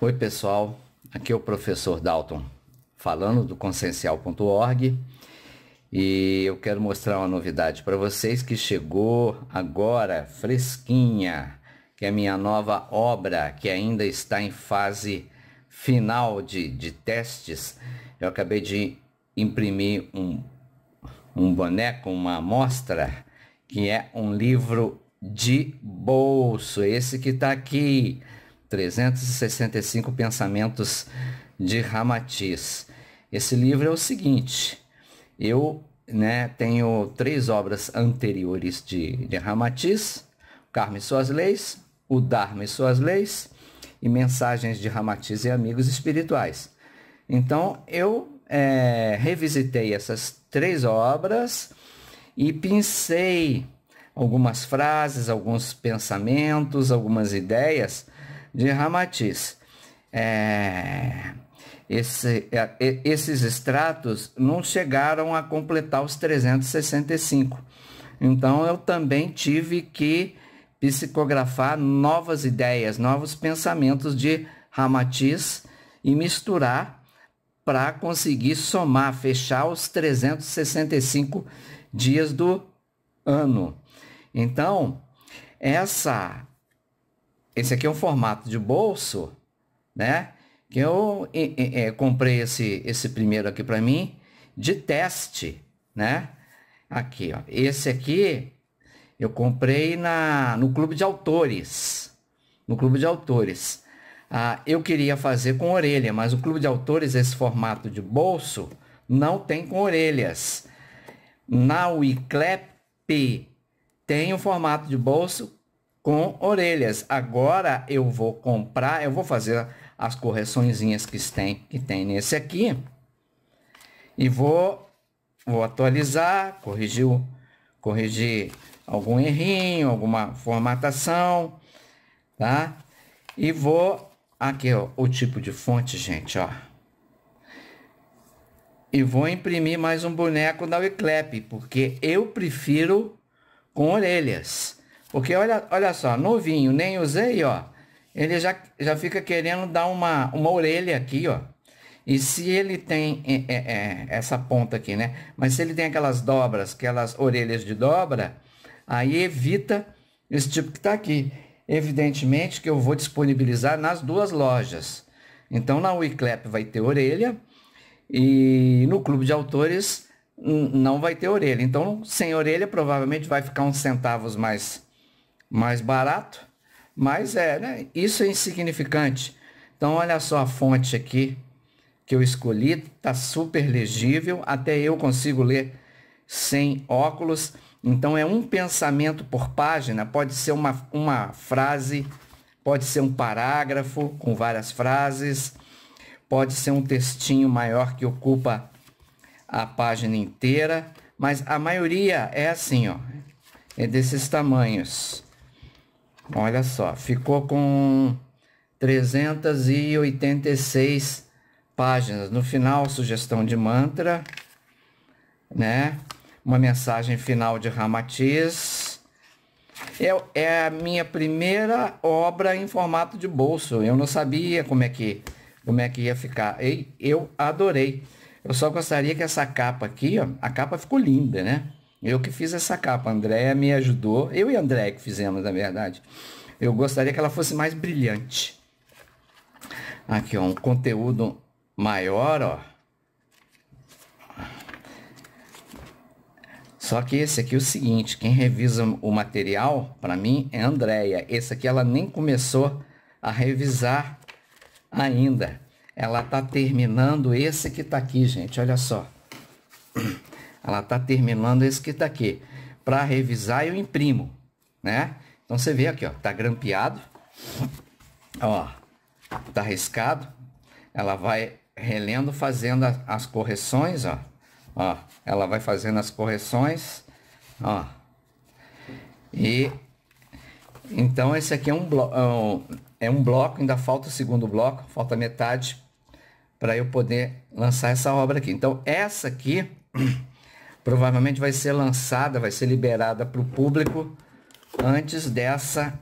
Oi, pessoal. Aqui é o professor Dalton, falando do consencial.org E eu quero mostrar uma novidade para vocês que chegou agora, fresquinha, que é a minha nova obra, que ainda está em fase final de, de testes. Eu acabei de imprimir um, um boneco, uma amostra, que é um livro de bolso, esse que está aqui 365 Pensamentos de Ramatiz. Esse livro é o seguinte, eu né, tenho três obras anteriores de, de Ramatiz, Karma e Suas Leis, O Dharma e Suas Leis e Mensagens de Ramatiz e Amigos Espirituais. Então, eu é, revisitei essas três obras e pensei algumas frases, alguns pensamentos, algumas ideias de Ramatiz. É, esse, é, esses extratos não chegaram a completar os 365. Então eu também tive que psicografar novas ideias, novos pensamentos de Ramatiz e misturar para conseguir somar, fechar os 365 dias do ano. Então, essa esse aqui é um formato de bolso, né? Que eu é, comprei esse, esse primeiro aqui para mim de teste, né? Aqui, ó. Esse aqui eu comprei na, no clube de autores. No clube de autores. Ah, eu queria fazer com orelha, mas o clube de autores, esse formato de bolso, não tem com orelhas. Na Wiclep tem o formato de bolso com orelhas. Agora eu vou comprar, eu vou fazer as correçõezinhas que tem, que tem nesse aqui. E vou, vou atualizar, corrigir, corrigir algum errinho, alguma formatação, tá? E vou, aqui ó, o tipo de fonte, gente, ó. E vou imprimir mais um boneco da Wiclap, porque eu prefiro com orelhas. Porque olha, olha só, novinho, nem usei, ó. Ele já, já fica querendo dar uma, uma orelha aqui, ó. E se ele tem é, é, é essa ponta aqui, né? Mas se ele tem aquelas dobras, aquelas orelhas de dobra, aí evita esse tipo que está aqui. Evidentemente que eu vou disponibilizar nas duas lojas. Então, na Wiclap vai ter orelha e no Clube de Autores não vai ter orelha. Então, sem orelha, provavelmente vai ficar uns centavos mais mais barato, mas é, né? Isso é insignificante. Então, olha só a fonte aqui que eu escolhi, tá super legível, até eu consigo ler sem óculos. Então, é um pensamento por página, pode ser uma, uma frase, pode ser um parágrafo com várias frases, pode ser um textinho maior que ocupa a página inteira, mas a maioria é assim, ó, é desses tamanhos. Olha só, ficou com 386 páginas. No final, sugestão de mantra, né? Uma mensagem final de Ramatiz. É, é a minha primeira obra em formato de bolso. Eu não sabia como é que, como é que ia ficar. E eu adorei. Eu só gostaria que essa capa aqui, ó, a capa ficou linda, né? Eu que fiz essa capa, a Andréia me ajudou, eu e a Andréia que fizemos, na verdade. Eu gostaria que ela fosse mais brilhante. Aqui, ó, um conteúdo maior, ó. Só que esse aqui é o seguinte, quem revisa o material, para mim, é a Andréia. Esse aqui ela nem começou a revisar ainda. Ela tá terminando esse que tá aqui, gente, olha só. Ela está terminando esse que está aqui. Para revisar, eu imprimo, né? Então você vê aqui, ó, tá grampeado, ó, tá riscado. Ela vai relendo, fazendo as, as correções, ó, ó, ela vai fazendo as correções, ó. E então esse aqui é um bloco, é, é um bloco, ainda falta o segundo bloco, falta metade para eu poder lançar essa obra aqui. Então essa aqui provavelmente vai ser lançada, vai ser liberada para o público antes dessa,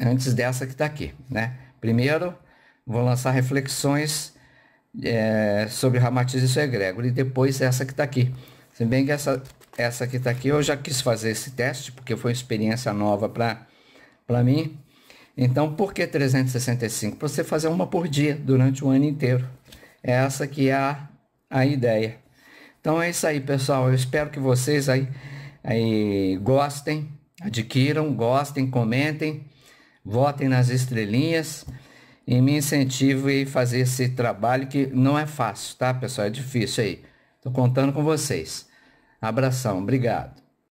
antes dessa que está aqui, né? Primeiro, vou lançar reflexões é, sobre Ramatiz e egrégor e depois essa que está aqui. Se bem que essa, essa que está aqui eu já quis fazer esse teste porque foi uma experiência nova para mim. Então, por que 365? Para você fazer uma por dia durante o ano inteiro. Essa que é a, a ideia. Então é isso aí, pessoal. Eu espero que vocês aí, aí gostem, adquiram, gostem, comentem, votem nas estrelinhas e me incentivem a fazer esse trabalho que não é fácil, tá, pessoal? É difícil aí. Estou contando com vocês. Abração, obrigado.